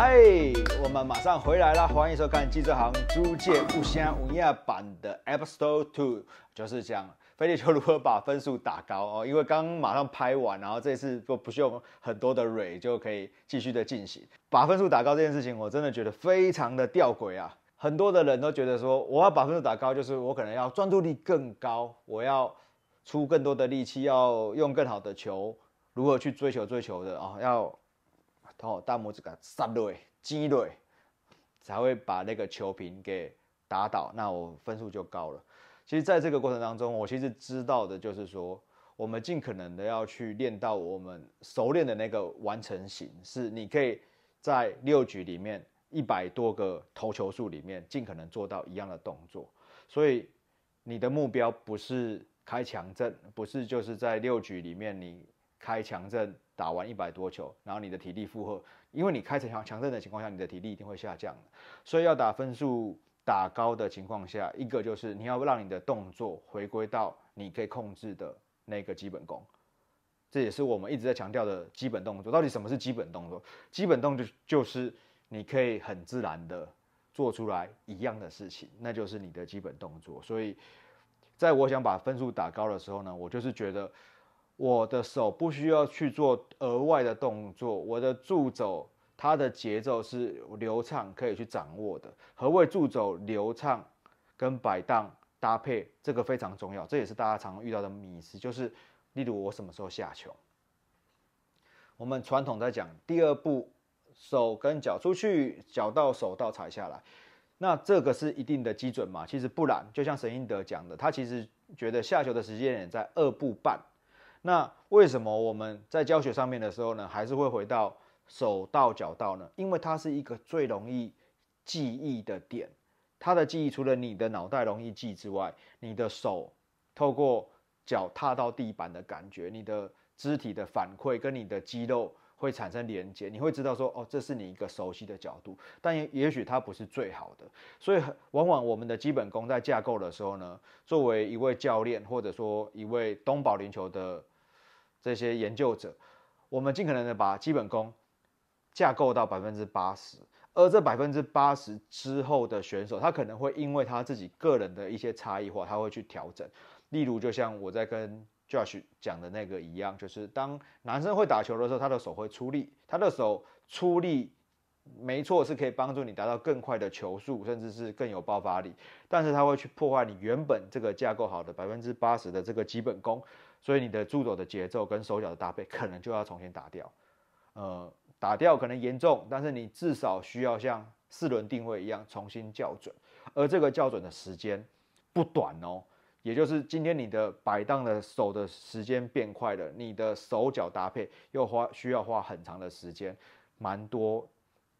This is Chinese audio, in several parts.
哎，我们马上回来啦！欢迎收看《记者行租界不乡五亚版》的 App Store 2，就是讲飞碟球如何把分数打高哦。因为刚马上拍完，然后这次就不需要很多的蕊就可以继续的进行，把分数打高这件事情，我真的觉得非常的吊诡啊。很多的人都觉得说，我要把分数打高，就是我可能要专注力更高，我要出更多的力气，要用更好的球，如何去追求追求的啊，要。哦，大拇指给杆杀对击对，才会把那个球瓶给打倒，那我分数就高了。其实，在这个过程当中，我其实知道的就是说，我们尽可能的要去练到我们熟练的那个完成型，是你可以在六局里面一百多个投球数里面，尽可能做到一样的动作。所以，你的目标不是开强阵，不是就是在六局里面你。开强阵打完一百多球，然后你的体力负荷，因为你开成强强阵的情况下，你的体力一定会下降的。所以要打分数打高的情况下，一个就是你要让你的动作回归到你可以控制的那个基本功，这也是我们一直在强调的基本动作。到底什么是基本动作？基本动作就是你可以很自然的做出来一样的事情，那就是你的基本动作。所以，在我想把分数打高的时候呢，我就是觉得。我的手不需要去做额外的动作，我的助走它的节奏是流畅，可以去掌握的。何谓助走流畅？跟摆荡搭配，这个非常重要，这也是大家常常遇到的迷思，就是例如我什么时候下球？我们传统在讲第二步，手跟脚出去，脚到手到踩下来，那这个是一定的基准嘛？其实不然，就像沈英德讲的，他其实觉得下球的时间点在二步半。那为什么我们在教学上面的时候呢，还是会回到手到脚到呢？因为它是一个最容易记忆的点，它的记忆除了你的脑袋容易记之外，你的手透过脚踏到地板的感觉，你的肢体的反馈跟你的肌肉会产生连接，你会知道说，哦，这是你一个熟悉的角度，但也也许它不是最好的，所以往往我们的基本功在架构的时候呢，作为一位教练或者说一位东保龄球的。这些研究者，我们尽可能的把基本功架构到百分之八十，而这百分之八十之后的选手，他可能会因为他自己个人的一些差异化，他会去调整。例如，就像我在跟 Josh 讲的那个一样，就是当男生会打球的时候，他的手会出力，他的手出力没错是可以帮助你达到更快的球速，甚至是更有爆发力，但是他会去破坏你原本这个架构好的百分之八十的这个基本功。所以你的助走的节奏跟手脚的搭配可能就要重新打掉，呃，打掉可能严重，但是你至少需要像四轮定位一样重新校准，而这个校准的时间不短哦，也就是今天你的摆荡的手的时间变快了，你的手脚搭配又花需要花很长的时间，蛮多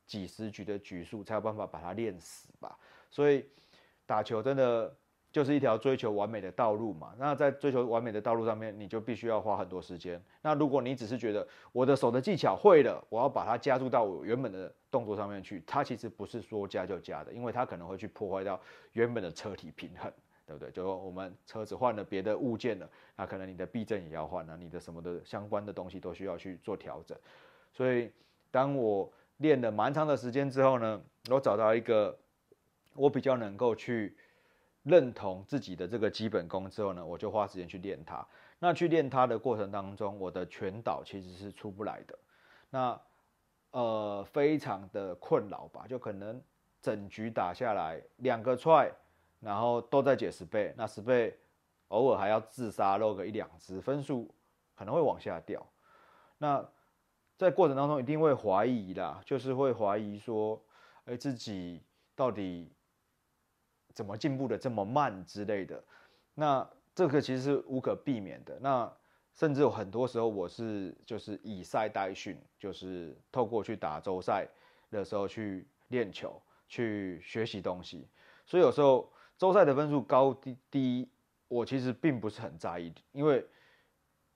几十局的局数才有办法把它练死吧。所以打球真的。就是一条追求完美的道路嘛。那在追求完美的道路上面，你就必须要花很多时间。那如果你只是觉得我的手的技巧会了，我要把它加入到我原本的动作上面去，它其实不是说加就加的，因为它可能会去破坏到原本的车体平衡，对不对？就说我们车子换了别的物件了，那可能你的避震也要换，了，你的什么的相关的东西都需要去做调整。所以当我练了蛮长的时间之后呢，我找到一个我比较能够去。认同自己的这个基本功之后呢，我就花时间去练它。那去练它的过程当中，我的全岛其实是出不来的，那呃非常的困扰吧。就可能整局打下来两个 try，然后都在解十倍，那十倍偶尔还要自杀漏个一两只，分数可能会往下掉。那在过程当中一定会怀疑啦，就是会怀疑说，哎，自己到底。怎么进步的这么慢之类的？那这个其实是无可避免的。那甚至有很多时候，我是就是以赛代训，就是透过去打周赛的时候去练球、去学习东西。所以有时候周赛的分数高低，低，我其实并不是很在意。因为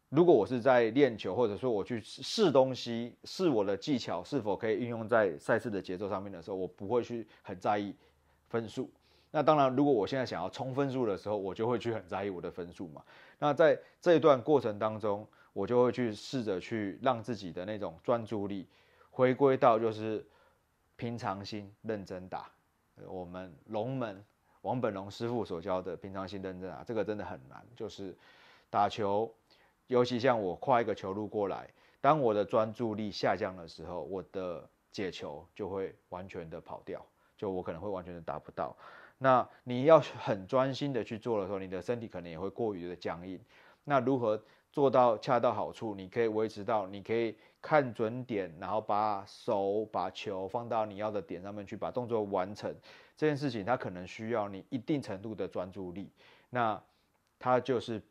如果我是在练球，或者说我去试东西、试我的技巧是否可以运用在赛事的节奏上面的时候，我不会去很在意分数。那当然，如果我现在想要冲分数的时候，我就会去很在意我的分数嘛。那在这一段过程当中，我就会去试着去让自己的那种专注力回归到就是平常心，认真打。我们龙门王本龙师傅所教的平常心认真啊，这个真的很难。就是打球，尤其像我跨一个球路过来，当我的专注力下降的时候，我的解球就会完全的跑掉，就我可能会完全的打不到。那你要很专心的去做的时候，你的身体可能也会过于的僵硬。那如何做到恰到好处？你可以维持到你可以看准点，然后把手把球放到你要的点上面去，把动作完成这件事情，它可能需要你一定程度的专注力。那它就是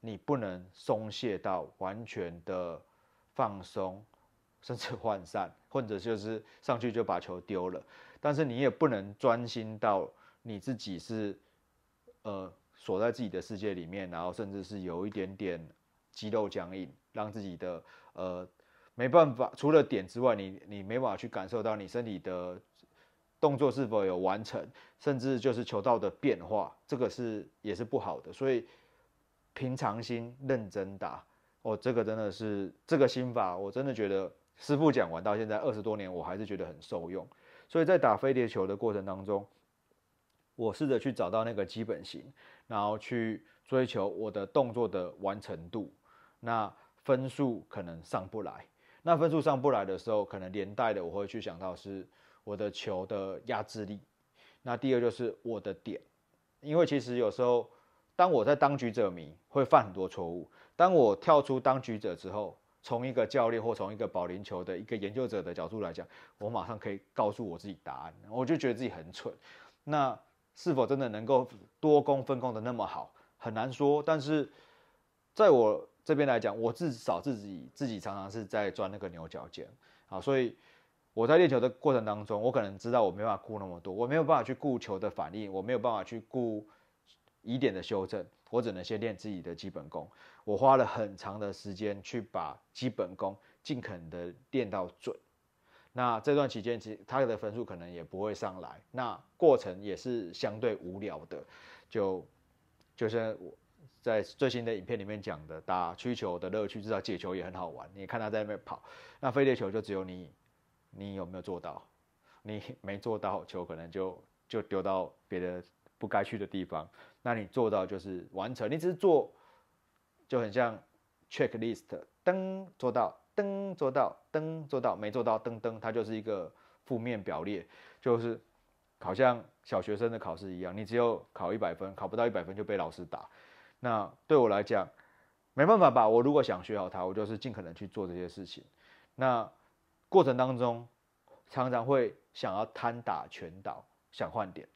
你不能松懈到完全的放松，甚至涣散，或者就是上去就把球丢了。但是你也不能专心到。你自己是呃锁在自己的世界里面，然后甚至是有一点点肌肉僵硬，让自己的呃没办法，除了点之外，你你没办法去感受到你身体的动作是否有完成，甚至就是球道的变化，这个是也是不好的。所以平常心认真打哦，这个真的是这个心法，我真的觉得师傅讲完到现在二十多年，我还是觉得很受用。所以在打飞碟球的过程当中。我试着去找到那个基本型，然后去追求我的动作的完成度。那分数可能上不来。那分数上不来的时候，可能连带的我会去想到是我的球的压制力。那第二就是我的点，因为其实有时候当我在当局者迷，会犯很多错误。当我跳出当局者之后，从一个教练或从一个保龄球的一个研究者的角度来讲，我马上可以告诉我自己答案，我就觉得自己很蠢。那。是否真的能够多攻分工的那么好很难说，但是在我这边来讲，我至少自己自己常常是在钻那个牛角尖啊，所以我在练球的过程当中，我可能知道我没办法顾那么多，我没有办法去顾球的反应，我没有办法去顾疑点的修正，我只能先练自己的基本功。我花了很长的时间去把基本功尽可能的练到准。那这段期间，其实他的分数可能也不会上来，那过程也是相对无聊的，就就像我在最新的影片里面讲的，打曲球的乐趣，至少解球也很好玩。你看他在那边跑，那飞碟球就只有你，你有没有做到？你没做到，球可能就就丢到别的不该去的地方。那你做到就是完成，你只是做，就很像 checklist，噔，做到。登做到，登做到，没做到，登登，它就是一个负面表列，就是好像小学生的考试一样，你只有考一百分，考不到一百分就被老师打。那对我来讲，没办法吧？我如果想学好它，我就是尽可能去做这些事情。那过程当中，常常会想要贪打全倒，想换点。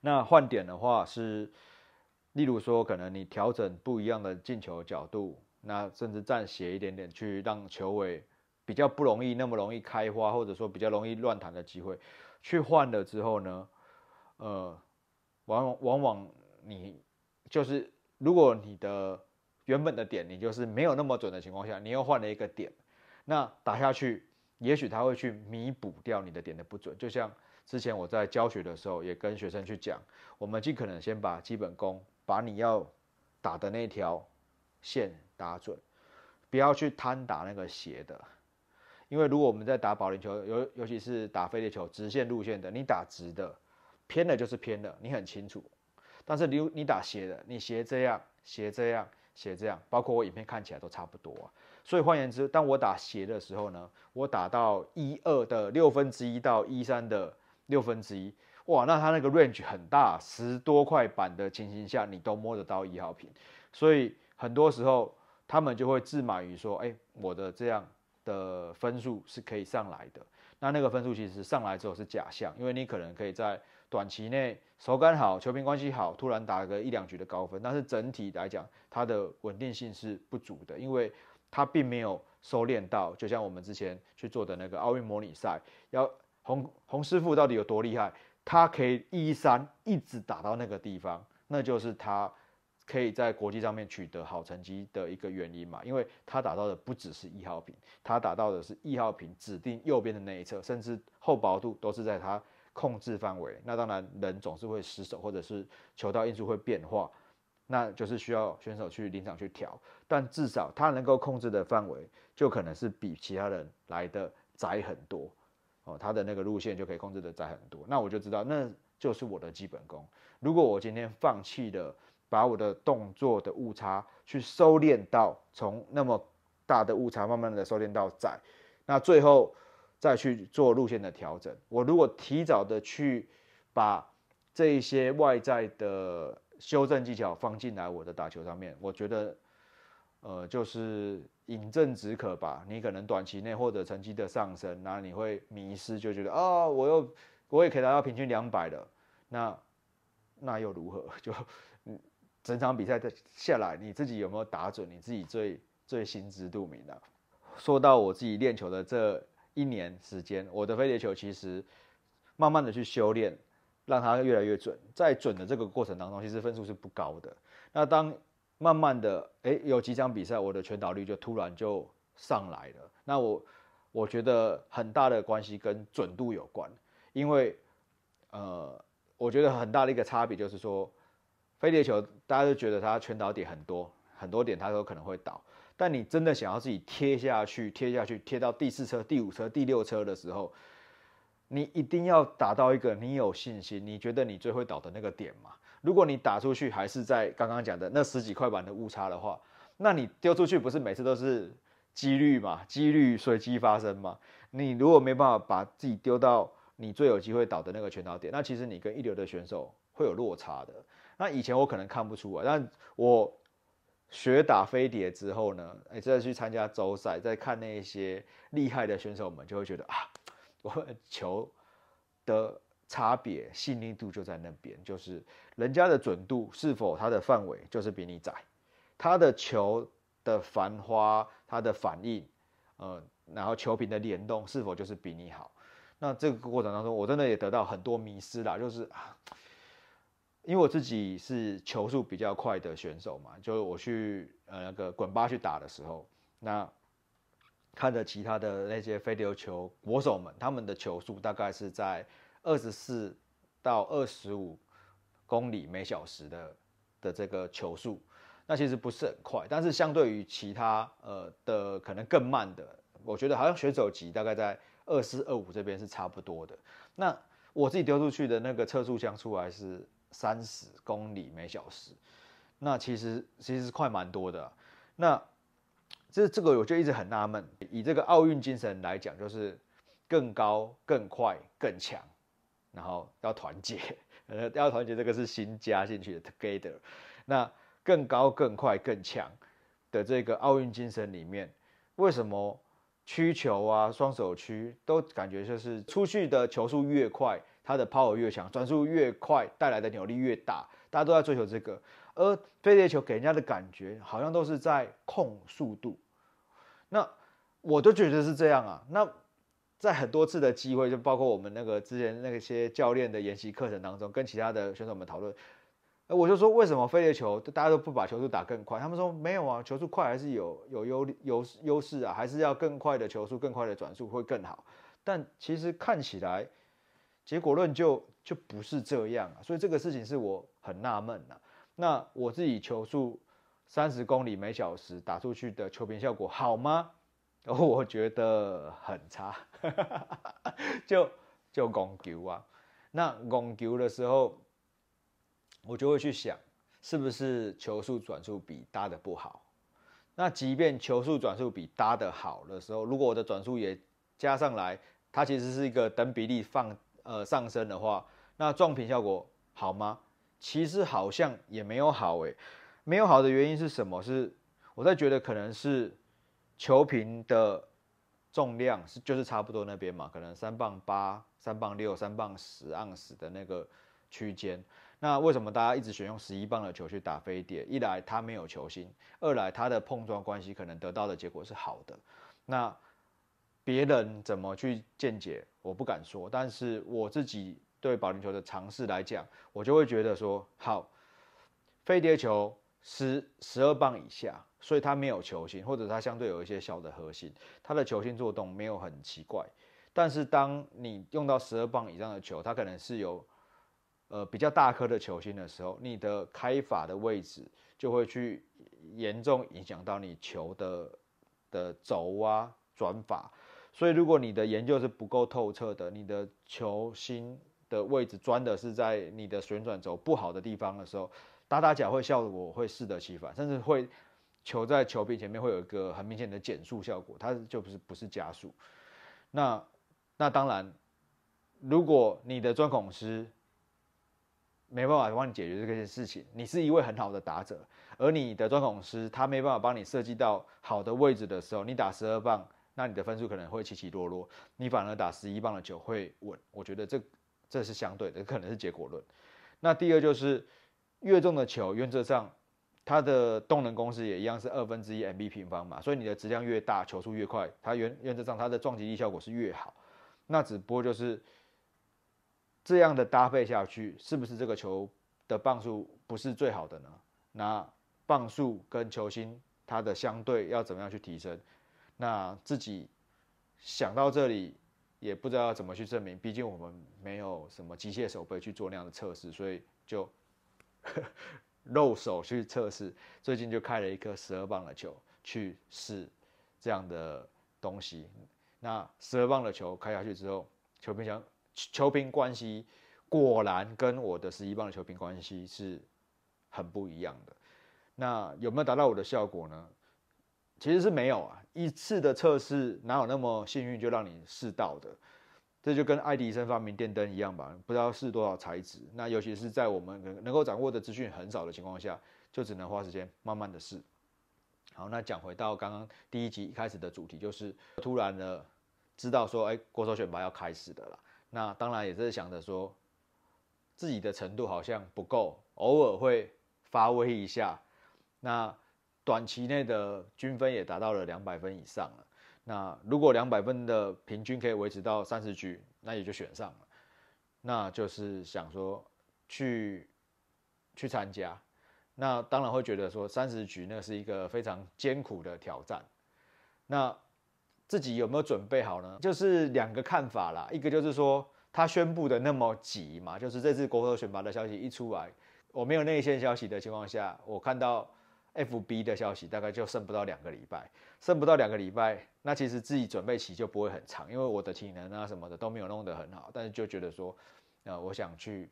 那换点的话是，例如说，可能你调整不一样的进球角度。那甚至站斜一点点去让球尾比较不容易那么容易开花，或者说比较容易乱弹的机会，去换了之后呢，呃，往往往往你就是如果你的原本的点你就是没有那么准的情况下，你又换了一个点，那打下去也许他会去弥补掉你的点的不准。就像之前我在教学的时候也跟学生去讲，我们尽可能先把基本功，把你要打的那条。线打准，不要去贪打那个斜的，因为如果我们在打保龄球，尤尤其是打飞碟球，直线路线的，你打直的，偏了就是偏了，你很清楚。但是，你你打斜的，你斜这样，斜这样，斜这样，包括我影片看起来都差不多啊。所以换言之，当我打斜的时候呢，我打到一二的六分之一到一三的六分之一，哇，那它那个 range 很大，十多块板的情形下，你都摸得到一号瓶，所以。很多时候，他们就会自满于说：“哎，我的这样的分数是可以上来的。”那那个分数其实上来之后是假象，因为你可能可以在短期内手感好、球评关系好，突然打个一两局的高分。但是整体来讲，它的稳定性是不足的，因为它并没有收敛到。就像我们之前去做的那个奥运模拟赛，要洪洪师傅到底有多厉害？他可以一三一直打到那个地方，那就是他。可以在国际上面取得好成绩的一个原因嘛？因为他打到的不只是一号品，他打到的是一号品指定右边的那一侧，甚至厚薄度都是在他控制范围。那当然，人总是会失手，或者是球道因素会变化，那就是需要选手去临场去调。但至少他能够控制的范围，就可能是比其他人来的窄很多哦。他的那个路线就可以控制的窄很多。那我就知道，那就是我的基本功。如果我今天放弃了。把我的动作的误差去收敛到从那么大的误差，慢慢的收敛到窄，那最后再去做路线的调整。我如果提早的去把这些外在的修正技巧放进来我的打球上面，我觉得，呃，就是饮鸩止渴吧。你可能短期内获得成绩的上升，那你会迷失，就觉得啊，我又我也可以达到平均两百了，那那又如何？就整场比赛的下来，你自己有没有打准？你自己最最心知肚明的。说到我自己练球的这一年时间，我的飞碟球其实慢慢的去修炼，让它越来越准。在准的这个过程当中，其实分数是不高的。那当慢慢的，诶，有几场比赛，我的全导率就突然就上来了。那我我觉得很大的关系跟准度有关，因为呃，我觉得很大的一个差别就是说。飞碟球，大家都觉得它全倒点很多很多点，它都可能会倒。但你真的想要自己贴下去，贴下去，贴到第四车、第五车、第六车的时候，你一定要打到一个你有信心、你觉得你最会倒的那个点嘛。如果你打出去还是在刚刚讲的那十几块板的误差的话，那你丢出去不是每次都是几率嘛？几率随机发生嘛？你如果没办法把自己丢到你最有机会倒的那个全倒点，那其实你跟一流的选手会有落差的。那以前我可能看不出啊，但我学打飞碟之后呢，哎，再去参加州赛，再看那些厉害的选手们，就会觉得啊，我球的差别细腻度就在那边，就是人家的准度是否他的范围就是比你窄，他的球的繁花，他的反应，嗯，然后球品的联动是否就是比你好，那这个过程当中，我真的也得到很多迷失啦，就是啊。因为我自己是球速比较快的选手嘛，就是我去呃那个滚巴去打的时候，那看着其他的那些飞流球国手们，他们的球速大概是在二十四到二十五公里每小时的的这个球速，那其实不是很快，但是相对于其他呃的可能更慢的，我觉得好像选手级大概在二四二五这边是差不多的。那我自己丢出去的那个测速箱出来是三十公里每小时，那其实其实是快蛮多的。那这这个我就一直很纳闷，以这个奥运精神来讲，就是更高、更快、更强，然后要团结，呃，要团结这个是新加进去的 “together”。那更高、更快、更强的这个奥运精神里面，为什么曲球啊、双手曲都感觉就是出去的球速越快？它的 power 越强，转速越快，带来的扭力越大，大家都在追求这个。而飞碟球给人家的感觉，好像都是在控速度。那我都觉得是这样啊。那在很多次的机会，就包括我们那个之前那些教练的研习课程当中，跟其他的选手们讨论，我就说为什么飞碟球大家都不把球速打更快？他们说没有啊，球速快还是有有优优优势啊，还是要更快的球速，更快的转速会更好。但其实看起来。结果论就就不是这样啊，所以这个事情是我很纳闷啊，那我自己球速三十公里每小时打出去的球偏效果好吗？然 后我觉得很差，就就拱球啊。那拱球的时候，我就会去想，是不是球速转速比搭的不好？那即便球速转速比搭的好的时候，如果我的转速也加上来，它其实是一个等比例放。呃，上升的话，那撞屏效果好吗？其实好像也没有好哎，没有好的原因是什么？是我在觉得可能是球瓶的重量是就是差不多那边嘛，可能三磅八、三磅六、三磅十盎司的那个区间。那为什么大家一直选用十一磅的球去打飞碟？一来它没有球心，二来它的碰撞关系可能得到的结果是好的。那别人怎么去见解，我不敢说，但是我自己对保龄球的尝试来讲，我就会觉得说，好，飞碟球十十二磅以下，所以它没有球心，或者它相对有一些小的核心，它的球心做动没有很奇怪。但是当你用到十二磅以上的球，它可能是有，呃比较大颗的球心的时候，你的开法的位置就会去严重影响到你球的的轴啊转法。所以，如果你的研究是不够透彻的，你的球心的位置钻的是在你的旋转轴不好的地方的时候，打打假会效果会适得其反，甚至会球在球皮前面会有一个很明显的减速效果，它就不是不是加速。那那当然，如果你的钻孔师没办法帮你解决这个事情，你是一位很好的打者，而你的钻孔师他没办法帮你设计到好的位置的时候，你打十二磅。那你的分数可能会起起落落，你反而打十一磅的球会稳，我觉得这这是相对的，可能是结果论。那第二就是越重的球，原则上它的动能公式也一样是二分之一 m b 平方嘛，所以你的质量越大，球速越快，它原原则上它的撞击力效果是越好。那只不过就是这样的搭配下去，是不是这个球的磅数不是最好的呢？那磅数跟球星它的相对要怎么样去提升？那自己想到这里，也不知道要怎么去证明。毕竟我们没有什么机械手背去做那样的测试，所以就肉 手去测试。最近就开了一颗十二磅的球去试这样的东西。那十二磅的球开下去之后，球平相球平关系果然跟我的十一磅的球平关系是很不一样的。那有没有达到我的效果呢？其实是没有啊。一次的测试哪有那么幸运就让你试到的？这就跟爱迪生发明电灯一样吧，不知道试多少材质。那尤其是在我们能够掌握的资讯很少的情况下，就只能花时间慢慢的试。好，那讲回到刚刚第一集一开始的主题，就是突然的知道说，哎，国手选拔要开始的了。那当然也是想着说，自己的程度好像不够，偶尔会发威一下。那短期内的均分也达到了两百分以上了。那如果两百分的平均可以维持到三十局，那也就选上了。那就是想说去去参加。那当然会觉得说三十局那是一个非常艰苦的挑战。那自己有没有准备好呢？就是两个看法啦。一个就是说他宣布的那么急嘛，就是这次国合选拔的消息一出来，我没有内线消息的情况下，我看到。F B 的消息大概就剩不到两个礼拜，剩不到两个礼拜，那其实自己准备期就不会很长，因为我的体能啊什么的都没有弄得很好，但是就觉得说，呃，我想去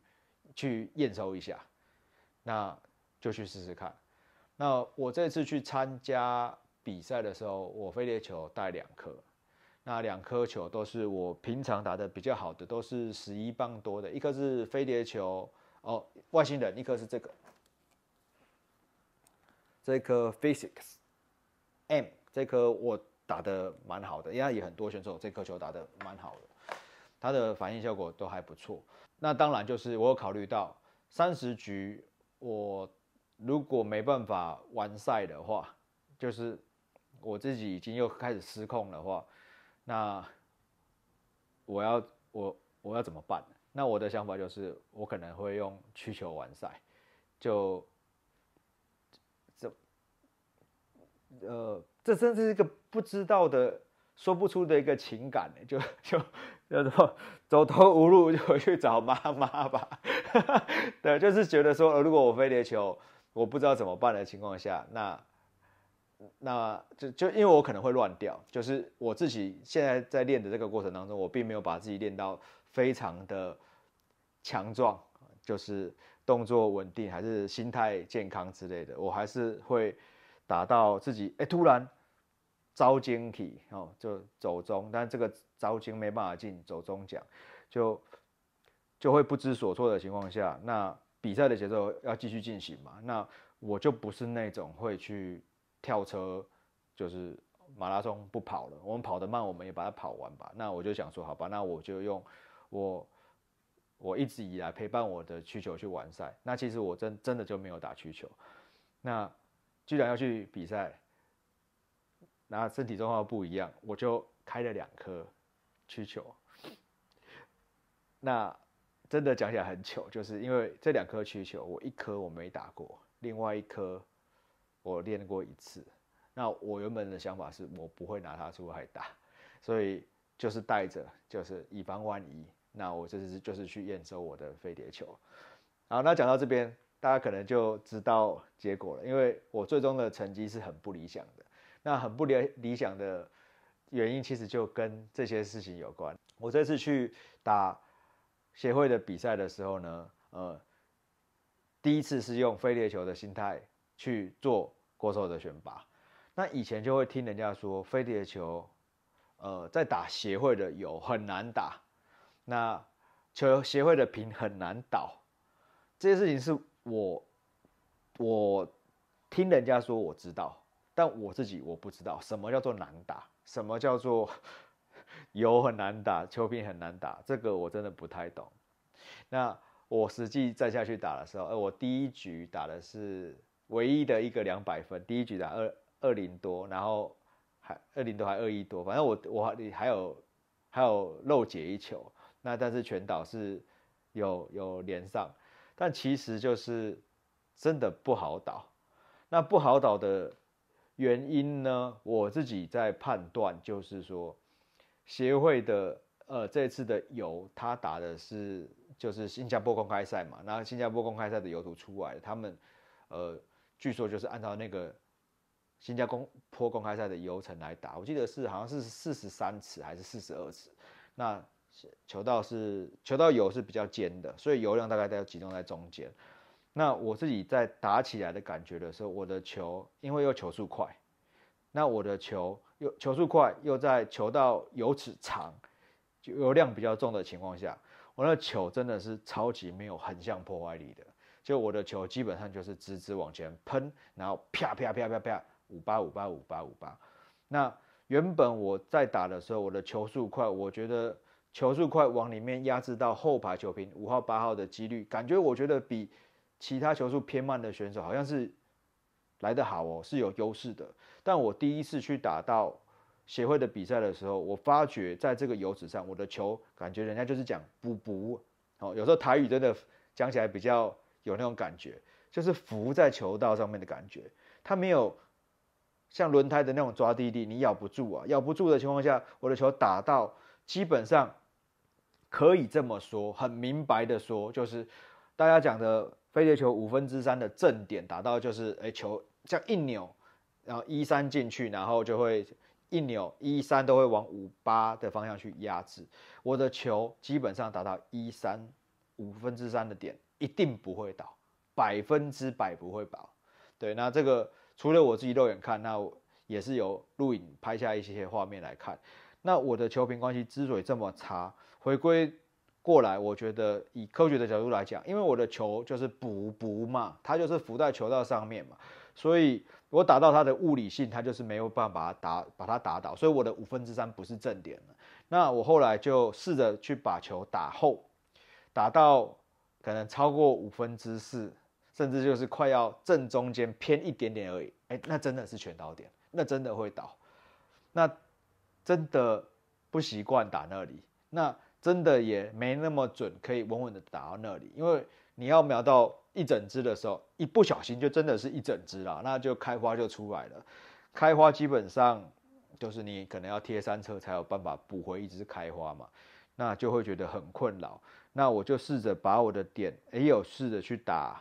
去验收一下，那就去试试看。那我这次去参加比赛的时候，我飞碟球带两颗，那两颗球都是我平常打的比较好的，都是十一磅多的，一颗是飞碟球哦，外星人，一颗是这个。这颗 Physics M 这颗我打的蛮好的，因为也很多选手这颗球打的蛮好的，他的反应效果都还不错。那当然就是我有考虑到三十局，我如果没办法完赛的话，就是我自己已经又开始失控的话，那我要我我要怎么办？那我的想法就是我可能会用曲球完赛，就。呃，这真是一个不知道的、说不出的一个情感，就就叫做走投无路，就去找妈妈吧。对，就是觉得说，如果我飞碟球我不知道怎么办的情况下，那那就就因为我可能会乱掉，就是我自己现在在练的这个过程当中，我并没有把自己练到非常的强壮，就是动作稳定，还是心态健康之类的，我还是会。打到自己哎，突然招金体哦，就走中，但这个招金没办法进走中奖，就就会不知所措的情况下，那比赛的节奏要继续进行嘛？那我就不是那种会去跳车，就是马拉松不跑了，我们跑得慢，我们也把它跑完吧。那我就想说，好吧，那我就用我我一直以来陪伴我的需求去完赛。那其实我真真的就没有打曲球，那。居然要去比赛，那身体状况不一样，我就开了两颗曲球。那真的讲起来很糗，就是因为这两颗曲球，我一颗我没打过，另外一颗我练过一次。那我原本的想法是我不会拿它出来打，所以就是带着，就是以防万一。那我这次就是去验收我的飞碟球。好，那讲到这边。大家可能就知道结果了，因为我最终的成绩是很不理想的。那很不理理想的原因，其实就跟这些事情有关。我这次去打协会的比赛的时候呢，呃，第一次是用飞碟球的心态去做国手的选拔。那以前就会听人家说飞碟球，呃，在打协会的有很难打，那球协会的平很难倒，这些事情是。我我听人家说我知道，但我自己我不知道什么叫做难打，什么叫做 油很难打，球品很难打，这个我真的不太懂。那我实际再下去打的时候，哎，我第一局打的是唯一的一个两百分，第一局打二二零多，然后还二零多还二一多，反正我我还有还有漏解一球，那但是全岛是有有连上。但其实就是真的不好倒。那不好倒的原因呢？我自己在判断，就是说协会的呃这次的油，他打的是就是新加坡公开赛嘛。那新加坡公开赛的油图出来，他们呃据说就是按照那个新加坡公开赛的游程来打。我记得是好像是四十三次还是四十二次，那。球道是球道油是比较尖的，所以油量大概都要集中在中间。那我自己在打起来的感觉的时候，我的球因为又球速快，那我的球又球速快，又在球道油尺长、油量比较重的情况下，我那球真的是超级没有横向破坏力的。就我的球基本上就是直直往前喷，然后啪啪啪啪啪，五八五八五八五八。那原本我在打的时候，我的球速快，我觉得。球速快，往里面压制到后排球平五号八号的几率，感觉我觉得比其他球速偏慢的选手好像是来得好哦，是有优势的。但我第一次去打到协会的比赛的时候，我发觉在这个油纸上，我的球感觉人家就是讲“补补哦，有时候台语真的讲起来比较有那种感觉，就是浮在球道上面的感觉，它没有像轮胎的那种抓地力，你咬不住啊，咬不住的情况下，我的球打到基本上。可以这么说，很明白的说，就是大家讲的飞碟球五分之三的正点达到，就是哎球这样一扭，然后一三进去，然后就会一扭一三都会往五八的方向去压制。我的球基本上达到一三五分之三的点，一定不会倒，百分之百不会倒。对，那这个除了我自己肉眼看，那也是由录影拍下一些画面来看。那我的球平关系之所以这么差。回归过来，我觉得以科学的角度来讲，因为我的球就是补补嘛，它就是浮在球道上面嘛，所以我打到它的物理性，它就是没有办法打把它打倒，所以我的五分之三不是正点那我后来就试着去把球打厚，打到可能超过五分之四，甚至就是快要正中间偏一点点而已。哎，那真的是全倒点，那真的会倒，那真的不习惯打那里，那。真的也没那么准，可以稳稳的打到那里，因为你要瞄到一整只的时候，一不小心就真的是一整只啦，那就开花就出来了。开花基本上就是你可能要贴三车才有办法补回一只开花嘛，那就会觉得很困扰。那我就试着把我的点也有试着去打，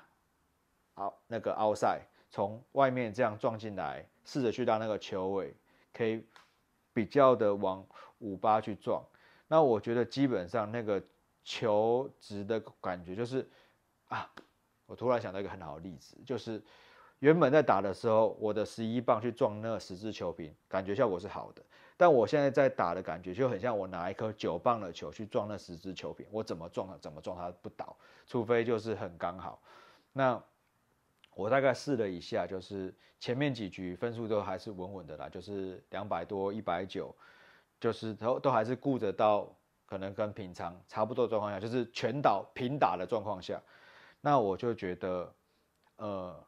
凹那个凹塞，从外面这样撞进来，试着去到那个球尾可以比较的往五八去撞。那我觉得基本上那个求直的感觉就是啊，我突然想到一个很好的例子，就是原本在打的时候，我的十一磅去撞那十支球瓶，感觉效果是好的。但我现在在打的感觉就很像我拿一颗九磅的球去撞那十支球瓶，我怎么撞它，怎么撞它不倒，除非就是很刚好。那我大概试了一下，就是前面几局分数都还是稳稳的啦，就是两百多，一百九。就是都都还是顾着到可能跟平常差不多状况下，就是全岛平打的状况下，那我就觉得，呃，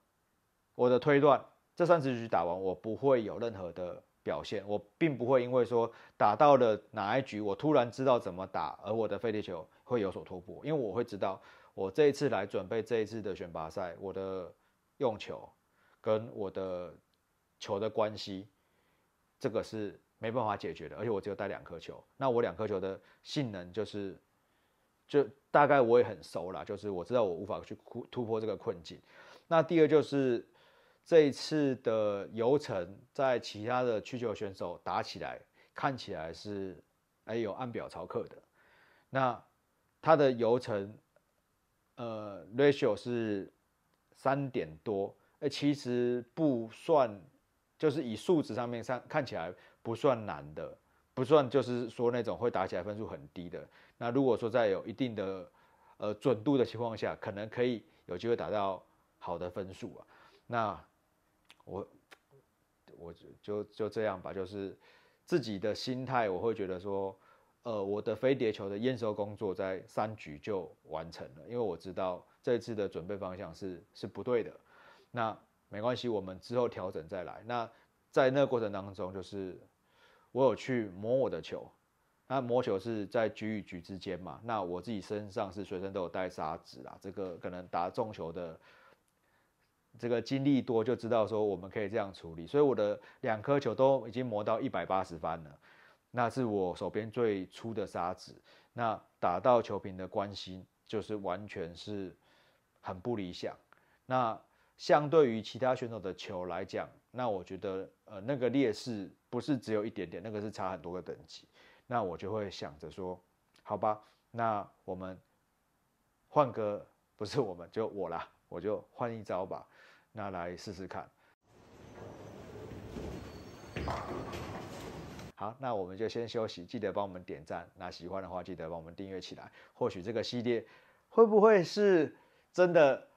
我的推断这三十局打完，我不会有任何的表现，我并不会因为说打到了哪一局，我突然知道怎么打，而我的飞碟球会有所突破，因为我会知道我这一次来准备这一次的选拔赛，我的用球跟我的球的关系，这个是。没办法解决的，而且我只有带两颗球，那我两颗球的性能就是，就大概我也很熟了，就是我知道我无法去突突破这个困境。那第二就是这一次的游程，在其他的曲球选手打起来，看起来是哎有按表操课的，那他的游程呃 ratio 是三点多，哎其实不算。就是以数值上面上看起来不算难的，不算就是说那种会打起来分数很低的。那如果说在有一定的呃准度的情况下，可能可以有机会打到好的分数啊。那我我就就这样吧，就是自己的心态，我会觉得说，呃，我的飞碟球的验收工作在三局就完成了，因为我知道这次的准备方向是是不对的。那没关系，我们之后调整再来。那在那个过程当中，就是我有去磨我的球。那磨球是在局与局之间嘛。那我自己身上是随身都有带砂纸啦。这个可能打中球的这个经历多，就知道说我们可以这样处理。所以我的两颗球都已经磨到一百八十番了。那是我手边最粗的砂纸。那打到球平的关系，就是完全是很不理想。那。相对于其他选手的球来讲，那我觉得，呃，那个劣势不是只有一点点，那个是差很多个等级。那我就会想着说，好吧，那我们换个，不是我们就我啦，我就换一招吧，那来试试看。好，那我们就先休息，记得帮我们点赞。那喜欢的话，记得帮我们订阅起来。或许这个系列会不会是真的？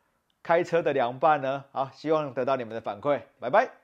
开车的凉拌呢？好，希望得到你们的反馈。拜拜。